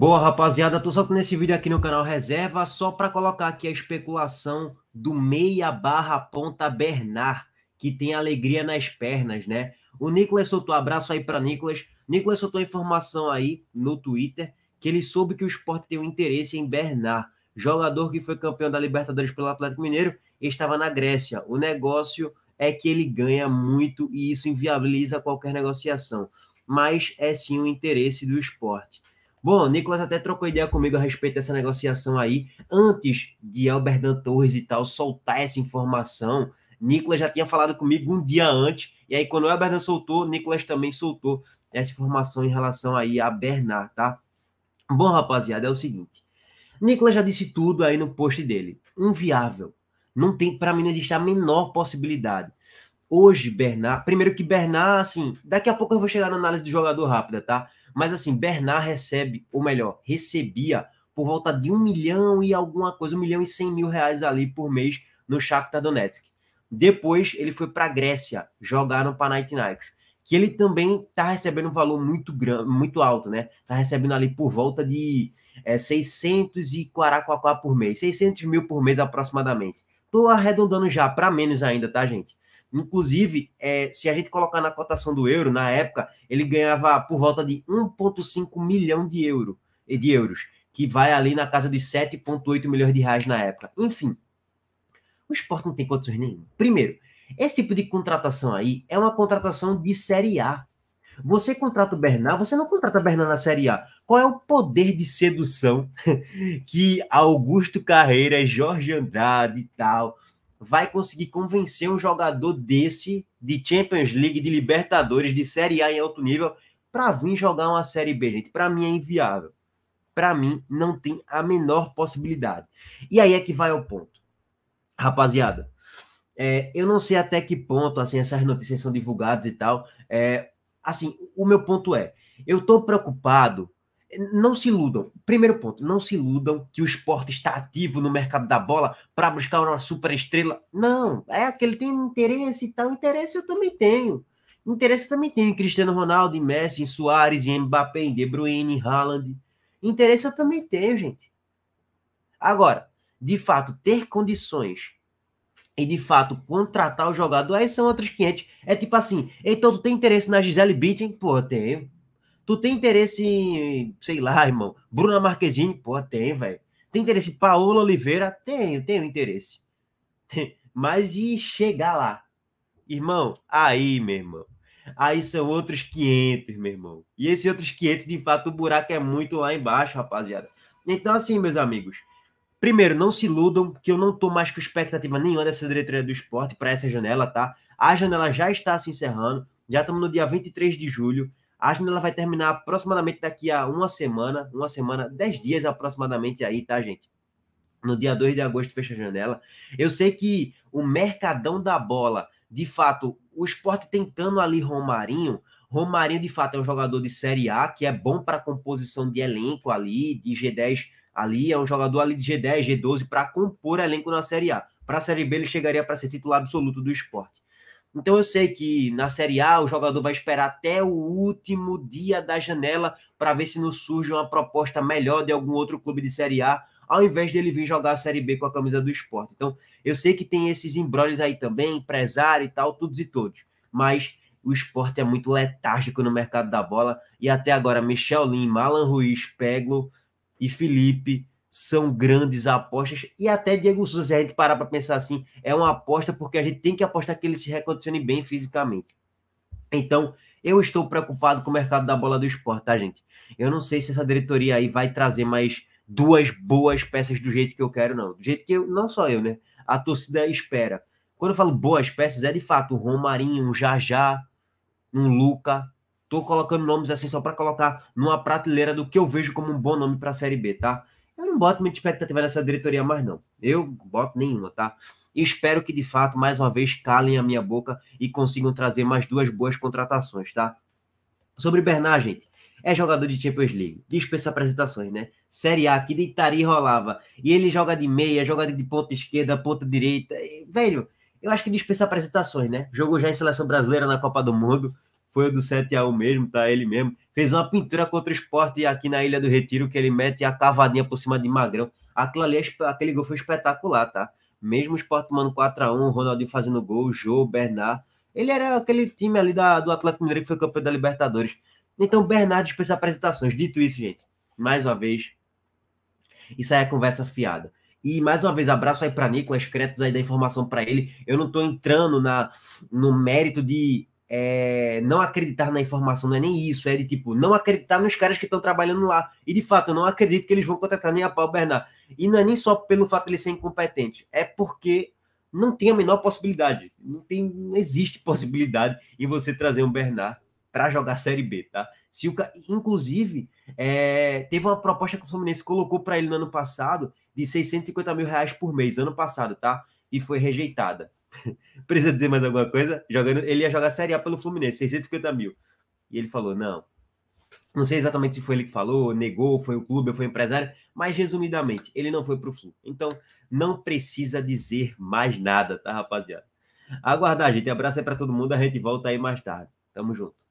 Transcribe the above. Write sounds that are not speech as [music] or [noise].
Boa, rapaziada. Tô soltando esse vídeo aqui no canal Reserva só para colocar aqui a especulação do meia barra ponta Bernard, que tem alegria nas pernas, né? O Nicolas soltou abraço aí para Nicolas. Nicolas soltou informação aí no Twitter que ele soube que o esporte tem um interesse em Bernard, jogador que foi campeão da Libertadores pelo Atlético Mineiro e estava na Grécia. O negócio é que ele ganha muito e isso inviabiliza qualquer negociação. Mas é sim o interesse do esporte. Bom, o Nicolas até trocou ideia comigo a respeito dessa negociação aí, antes de Albertan Torres e tal soltar essa informação. Nicolas já tinha falado comigo um dia antes, e aí quando o Albertan soltou, Nicolas também soltou essa informação em relação aí a Bernard, tá? Bom, rapaziada, é o seguinte. Nicolas já disse tudo aí no post dele. Inviável. Não tem, para mim não existe a menor possibilidade. Hoje, Bernard, primeiro que Bernard, assim, daqui a pouco eu vou chegar na análise do jogador rápida, tá? Mas assim, Bernard recebe, ou melhor, recebia por volta de um milhão e alguma coisa, um milhão e cem mil reais ali por mês no Shakhtar Donetsk. Depois ele foi para a Grécia jogar no Panathinaikos, que ele também está recebendo um valor muito grande, muito alto, né? Está recebendo ali por volta de é, 644 por mês, 600 mil por mês aproximadamente. Estou arredondando já para menos ainda, tá, gente? Inclusive, é, se a gente colocar na cotação do euro, na época, ele ganhava por volta de 1,5 milhão de, euro, de euros, que vai ali na casa dos 7,8 milhões de reais na época. Enfim, o esporte não tem condições nenhuma. Primeiro, esse tipo de contratação aí é uma contratação de Série A. Você contrata o Bernard, você não contrata o Bernard na Série A. Qual é o poder de sedução [laughs] que Augusto Carreira, Jorge Andrade e tal vai conseguir convencer um jogador desse de Champions League, de Libertadores, de Série A em alto nível para vir jogar uma Série B, gente? Para mim é inviável. Para mim não tem a menor possibilidade. E aí é que vai o ponto. Rapaziada, é, eu não sei até que ponto assim essas notícias são divulgadas e tal. É, assim, o meu ponto é, eu estou preocupado não se iludam. Primeiro ponto, não se iludam que o esporte está ativo no mercado da bola para buscar uma super estrela. Não, é aquele tem interesse e tal. Interesse eu também tenho. Interesse eu também tenho em Cristiano Ronaldo, em Messi, em Soares, em Mbappé, em De Bruyne, em Haaland. Interesse eu também tenho, gente. Agora, de fato, ter condições e de fato contratar o jogador, aí são outros 500. É tipo assim, então tu tem interesse na Gisele Bündchen? Pô, tenho. Tu tem interesse em, sei lá, irmão, Bruna Marquezine? Pô, tem, velho. Tem interesse em Paola Oliveira? Tenho, tenho interesse. Mas e chegar lá? Irmão, aí, meu irmão. Aí são outros 500, meu irmão. E esses outros 500, de fato, o buraco é muito lá embaixo, rapaziada. Então, assim, meus amigos, Primeiro, não se iludam que eu não estou mais com expectativa nenhuma dessa diretoria do esporte para essa janela, tá? A janela já está se encerrando, já estamos no dia 23 de julho. A agenda ela vai terminar aproximadamente daqui a uma semana, uma semana, dez dias aproximadamente aí, tá, gente? No dia 2 de agosto fecha a janela. Eu sei que o mercadão da bola, de fato, o esporte tentando ali Romarinho, Romarinho de fato é um jogador de Série A, que é bom para composição de elenco ali, de G10 ali, é um jogador ali de G10, G12 para compor elenco na Série A. Para a Série B ele chegaria para ser titular absoluto do esporte. Então eu sei que na Série A o jogador vai esperar até o último dia da janela para ver se não surge uma proposta melhor de algum outro clube de Série A, ao invés dele vir jogar a Série B com a camisa do esporte. Então eu sei que tem esses embrólios aí também, empresário e tal, todos e todos. Mas o esporte é muito letárgico no mercado da bola e até agora Michel Lima, Alan Ruiz, Peglo e Felipe são grandes apostas e até Diego Souza, se a gente parar para pensar assim, é uma aposta porque a gente tem que apostar que ele se recondicione bem fisicamente. Então, eu estou preocupado com o mercado da bola do esporte, tá, gente? Eu não sei se essa diretoria aí vai trazer mais duas boas peças do jeito que eu quero, não. Do jeito que eu, não só eu, né? A torcida espera. Quando eu falo boas peças, é de fato um Romarinho, um Jajá, um Luca. Tô colocando nomes assim só para colocar numa prateleira do que eu vejo como um bom nome para a Série B, tá? Eu não boto muita expectativa nessa diretoria mais, não. Eu boto nenhuma, tá? Espero que, de fato, mais uma vez, calem a minha boca e consigam trazer mais duas boas contratações, tá? Sobre Bernard, gente. É jogador de Champions League. Dispensa apresentações, né? Série A, que deitaria e rolava. E ele joga de meia, joga de ponta esquerda, ponta direita. E, velho, eu acho que dispensa apresentações, né? Jogou já em seleção brasileira na Copa do Mundo foi o do 7x1 mesmo, tá? Ele mesmo. Fez uma pintura contra o esporte aqui na Ilha do Retiro, que ele mete a cavadinha por cima de Magrão. Aquilo ali, é aquele gol foi espetacular, tá? Mesmo o esporte tomando 4x1, o Ronaldinho fazendo gol, o Jô, o Bernard. Ele era aquele time ali da, do Atlético Mineiro que foi campeão da Libertadores. Então, Bernard dispensa apresentações. Dito isso, gente, mais uma vez, isso aí é conversa fiada. E mais uma vez, abraço aí para Nicolas, créditos aí da informação para ele. Eu não estou entrando na, no mérito de é, não acreditar na informação, não é nem isso, é de tipo, não acreditar nos caras que estão trabalhando lá. E de fato, eu não acredito que eles vão contratar nem a Paulo Bernard. E não é nem só pelo fato de ele ser incompetente, é porque não tem a menor possibilidade. Não, tem, não existe possibilidade em você trazer um Bernard para jogar Série B, tá? Se o, inclusive, é, teve uma proposta que o Fluminense colocou para ele no ano passado de 650 mil reais por mês, ano passado, tá? E foi rejeitada. [laughs] Precisa dizer mais alguma coisa? Jogando, ele ia jogar Série A pelo Fluminense, 650 mil. E ele falou: não. Não sei exatamente se foi ele que falou, negou, foi o clube, foi o empresário, mas resumidamente, ele não foi pro Flu. Então, não precisa dizer mais nada, tá, rapaziada? Aguardar, gente. Abraço aí pra todo mundo. A gente volta aí mais tarde. Tamo junto.